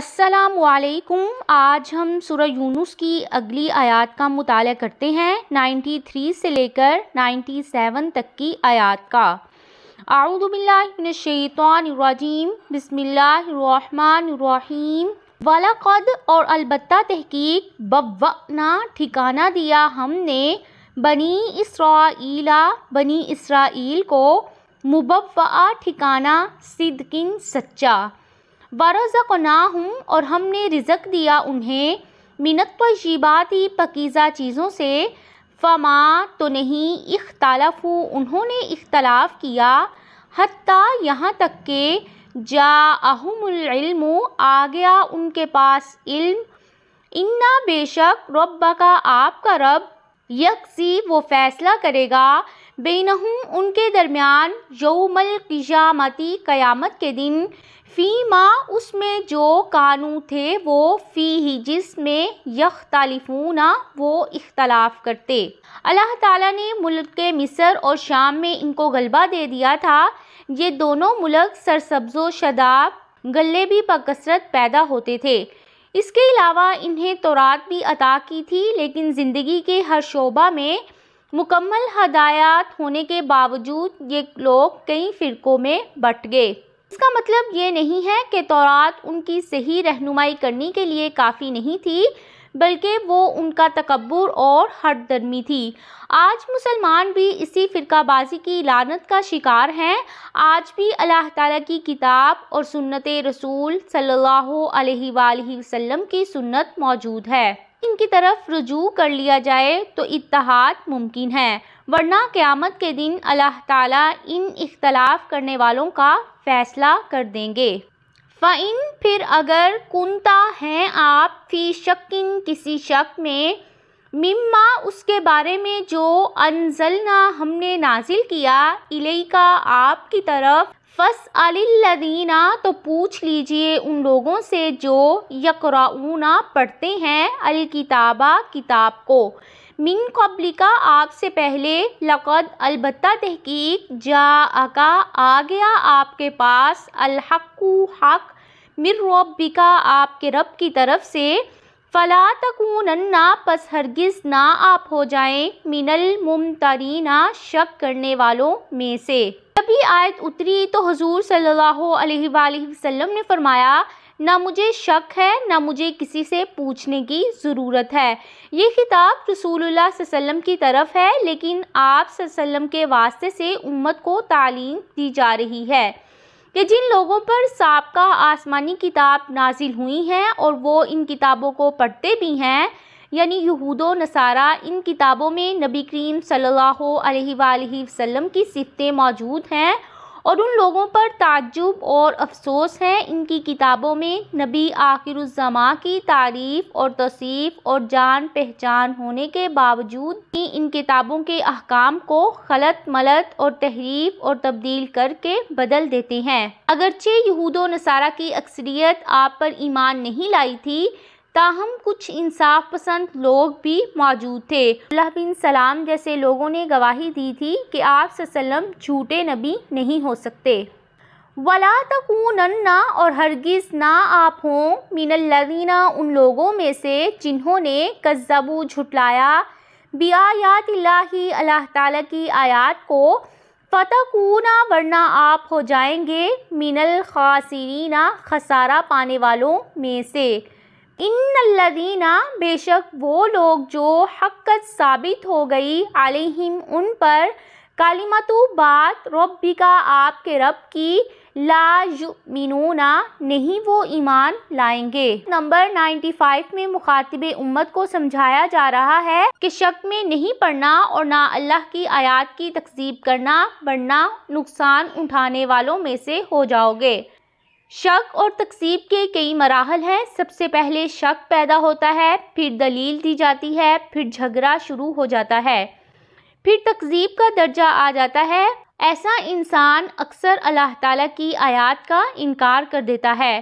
असलकुम आज हम सूर्य यूनुस की अगली आयत का मुताल करते हैं 93 से लेकर 97 तक की आयत का आउदबिल्लाशैतरजीम बसमिल्लाम क़द और अलबत् तहकीक बवना ठिकाना दिया हमने बनी इसराला बनी इसराइल को मुबवा ठिकाना सिदकिन सच्चा ना हूँ और हमने रिजक दिया उन्हें मिनत तो जीबाती पकीज़ा चीज़ों से फमा तो नहीं इख्तलाफ उन्होंने इख्तलाफ किया हती यहाँ तक के अहमिल्म आ गया उनके पास इल्म इन्ना बेशक रब का आपका रब यकसी वो फैसला करेगा बेनहूँ उनके दरमियान यौमल क़ियामती क़यामत के दिन फ़ीमा उसमें जो कानू थे वो फ़ी ही जिसमें यख्तालिफूना वो इख्तलाफ करते अल्लाह ताला ने मुल्क के मिस्र और शाम में इनको गलबा दे दिया था ये दोनों मुल्क सरसब्ज़ो शदाब गले भी बकसरत पैदा होते थे इसके अलावा इन्हें तोरात भी अता की थी लेकिन ज़िंदगी के हर शोबा में मुकम्मल हदायत होने के बावजूद ये लोग कई फ़िरकों में बट गए इसका मतलब ये नहीं है कि तौरात उनकी सही रहनुमाई करने के लिए काफ़ी नहीं थी बल्कि वो उनका तकबर और हट दर्मी थी आज मुसलमान भी इसी फ़िरकाबाजी की लानत का शिकार हैं आज भी अल्लाह ताला की किताब और सुन्नत रसूल सल्लल्लाहु अलैहि वसल्लम की सुन्नत मौजूद है इनकी तरफ रजू कर लिया जाए तो इतहाद मुमकिन है वरना क़्यामत के दिन अल्लाह ताला इन इख्तलाफ करने वालों का फ़ैसला कर देंगे फ़ाइन फिर अगर कुंता हैं आप फ़ी शक किसी शक में मिम्मा उसके बारे में जो अनजलना हमने नाजिल किया इलई का आपकी तरफ फस अलदीना तो पूछ लीजिए उन लोगों से जो यकराऊना पढ़ते हैं अल किताबा किताब को मिन कब्लिका आपसे पहले लकद अलबत् तहकीक जा अका आ गया आपके पास अलहकू हक मिर रबिका आपके रब की तरफ से फ़ला तकूनन्ना पस हरगिज़ ना आप हो जाएं मिनल मुमतरीना शक करने वालों में से तभी आयत उतरी तो हजूर सल्लल्लाहु अलैहि वसल्लम ने फरमाया ना मुझे शक है ना मुझे किसी से पूछने की ज़रूरत है ये खिताब रसूलुल्लाह वसल्लम की तरफ है लेकिन आप वसल्लम के वास्ते से उम्मत को तालीम दी जा रही है कि जिन लोगों पर सबका आसमानी किताब नाजिल हुई हैं और वो इन किताबों को पढ़ते भी हैं यानी यहूद नसारा इन किताबों में नबी करीम सल्लल्लाहु अलैहि वसल्लम की सिफतें मौजूद हैं और उन लोगों पर ताज्जुब और अफसोस है इनकी किताबों में नबी आखिरुज़मा की तारीफ़ और तसीफ़ और जान पहचान होने के बावजूद ही इन किताबों के अहकाम को खलत मलत और तहरीफ और तब्दील करके बदल देते हैं अगरचे यहूद नसारा की अक्सरियत आप पर ईमान नहीं लाई थी ताहम कुछ इंसाफ पसंद लोग भी मौजूद थे अल्लाह बिन सलाम जैसे लोगों ने गवाही दी थी कि आप सल्लम झूठे नबी नहीं हो सकते वला तकूनन्ना और हरगिज़ ना आप हों मिनल्लवीना उन लोगों में से जिन्होंने कज़बू झुटलाया बियायात लाही अल्लाह ताला की आयत को फतकूना वरना आप हो जाएंगे मिनल खासरीना खसारा पाने वालों में से इन बेशक वो लोग जो हक़त साबित हो गई आलिम उन पर कालिमतु बात रबी का आपके रब की लाज मिनूना नहीं वो ईमान लाएंगे नंबर 95 में मुखातिब उम्मत को समझाया जा रहा है कि शक में नहीं पढ़ना और ना अल्लाह की आयात की तकसीब करना बढ़ना नुकसान उठाने वालों में से हो जाओगे शक और तकसीब के कई मराहल हैं सबसे पहले शक पैदा होता है फिर दलील दी जाती है फिर झगड़ा शुरू हो जाता है फिर तकजीब का दर्जा आ जाता है ऐसा इंसान अक्सर अल्लाह ताला की आयत का इनकार कर देता है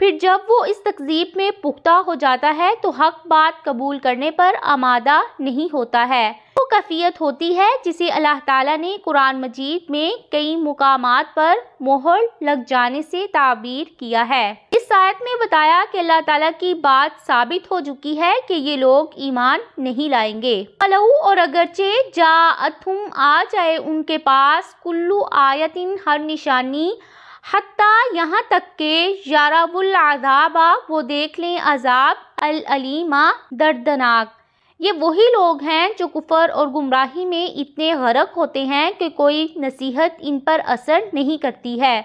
फिर जब वो इस तकजीब में पुख्ता हो जाता है तो हक बात कबूल करने पर आमादा नहीं होता है वो कफियत होती है जिसे अल्लाह ताला ने कुरान मजीद में कई मुकाम पर मोहर लग जाने से ताबीर किया है इस आयत में बताया कि अल्लाह ताला की बात साबित हो चुकी है कि ये लोग ईमान नहीं लाएंगे अलऊ और अगरचे जा अथुम आ जाए उनके पास कुल्लू आयतिन हर निशानी हती यहाँ तक के याराबुल आजाबा वो देख लें अजाब अल अलीमा दर्दनाक ये वही लोग हैं जो कुफर और गुमराही में इतने गरक होते हैं कि कोई नसीहत इन पर असर नहीं करती है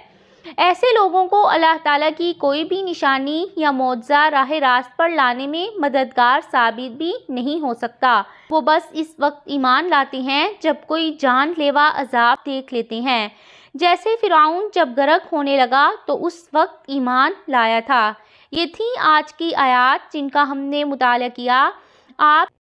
ऐसे लोगों को अल्लाह ताला की कोई भी निशानी या मुआवजा राह रास्त पर लाने में मददगार साबित भी नहीं हो सकता वो बस इस वक्त ईमान लाते हैं जब कोई जानलेवा अजाब देख लेते हैं जैसे फ़िरौन जब गरक होने लगा तो उस वक्त ईमान लाया था ये थी आज की आयात जिनका हमने मुताल किया आप